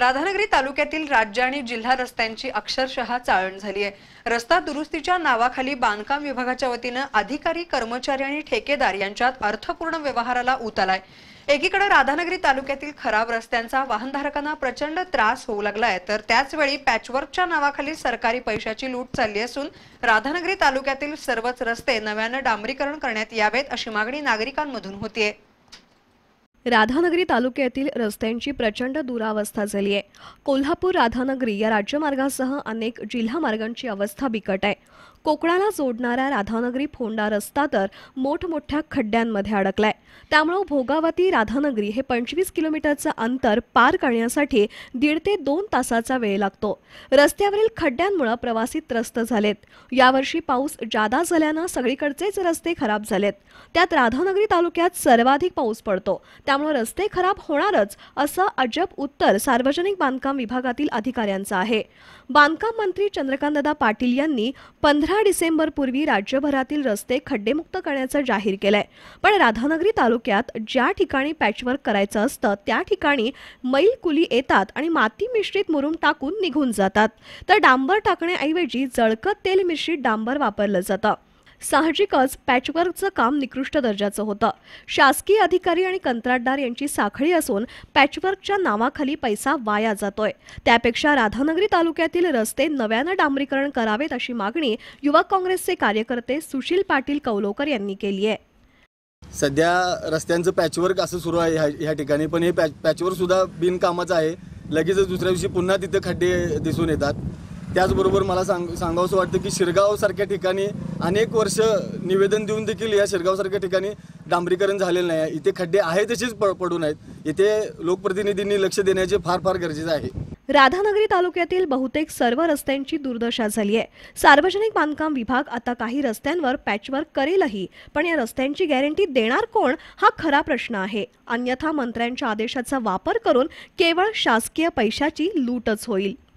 राधानगरी तालुक्यातील राज्य आणि जिल्हा रस्त्यांची अक्षरशः चाळण झाली आहे रस्ता दुरुस्तीच्या नावाखाली बांधकाम विभागाच्या वतीनं अधिकारी कर्मचारी आणि ठेकेदार यांच्यात अर्थपूर्ण व्यवहाराला आलाय एकीकडे राधानगरी तालुक्यातील खराब रस्त्यांचा वाहनधारकांना प्रचंड त्रास होऊ लागलाय तर त्याचवेळी पॅचवर्कच्या नावाखाली सरकारी पैशाची लूट चालली असून राधानगरी तालुक्यातील सर्वच रस्ते नव्यानं डांबरीकरण करण्यात यावेत अशी मागणी नागरिकांमधून होतीये राधानगरी तालुक्यातील रस्त्यांची प्रचंड दुरावस्था झाली आहे कोल्हापूर राधानगरी या राज्यमार्गासह अनेक जिल्हा मार्गांची अवस्था बिकट आहे कोकणाला जोडणारा राधानगरी फोंडा रस्ता तर मोठमोठ्या खड्ड्यांमध्ये अडकलाय त्यामुळं भोगावती राधानगरी हे पंचवीस किलोमीटरचं अंतर पार करण्यासाठी दीड ते दोन तासाचा वेळ लागतो रस्त्यावरील खड्ड्यांमुळे प्रवासी त्रस्त झालेत यावर्षी पाऊस जादा झाल्यानं सगळीकडचेच रस्ते खराब झालेत त्यात राधानगरी तालुक्यात सर्वाधिक पाऊस पडतो त्यामुळे रस्ते खराब होणारच असं अजब उत्तर सार्वजनिक बांधकाम विभागातील अधिकाऱ्यांचं आहे बांधकाम मंत्री चंद्रकांतदा पाटील यांनी पंधरा पंधरा पूर्वी राज्यभरातील रस्ते खड्डेमुक्त करण्याचं जाहीर केलंय पण राधानगरी तालुक्यात ज्या ठिकाणी पॅचवर्क करायचं असतं त्या ठिकाणी मैल कुली येतात आणि माती मिश्रित मुरुम टाकून निघून जातात तर डांबर टाकण्याऐवजी जळकत तेल मिश्रित डांबर वापरलं जातं साहजिकच पॅचवर्कचं काम निकृष्ट दर्जाचं होतं शासकीय अधिकारी आणि कंत्राटदार यांची साखळी असून पॅचवर्कच्या नावाखाली पैसा वाया जातोय त्यापेक्षा राधानगरी तालुक्यातील रस्ते नव्यानं डांबरीकरण करावेत अशी मागणी युवक काँग्रेसचे कार्यकर्ते सुशील पाटील कौलोकर यांनी केली आहे सध्या रस्त्यांचं पॅचवर्क असं सुरू आहे ह्या ह्या ठिकाणी पण हे पॅच सुद्धा बिनकामाचं आहे लगेचच दुसऱ्या दिवशी पुन्हा तिथे खड्डे दिसून येतात त्याचबरोबर मला सांग सांगावंसं वाटतं की शिरगावसारख्या ठिकाणी अनेक वर्ष निवेदन देऊन देखील या शिरगावसारख्या ठिकाणी डांबरीकरण झालेलं नाही आहे इथे खड्डे आहे तसेच पडून आहेत इथे लोकप्रतिनिधींनी लक्ष देण्याचे फार फार गरजेचं आहे राधानगरी तालुक्यातील बहुतेक सर्व रस्त्यांची दुर्दशा झाली आहे सार्वजनिक बांधकाम विभाग आता काही रस्त्यांवर पॅचवर्क करेलही पण या रस्त्यांची गॅरंटी देणार कोण हा खरा प्रश्न आहे अन्यथा मंत्र्यांच्या आदेशाचा वापर करून केवळ शासकीय पैशाची लूटच होईल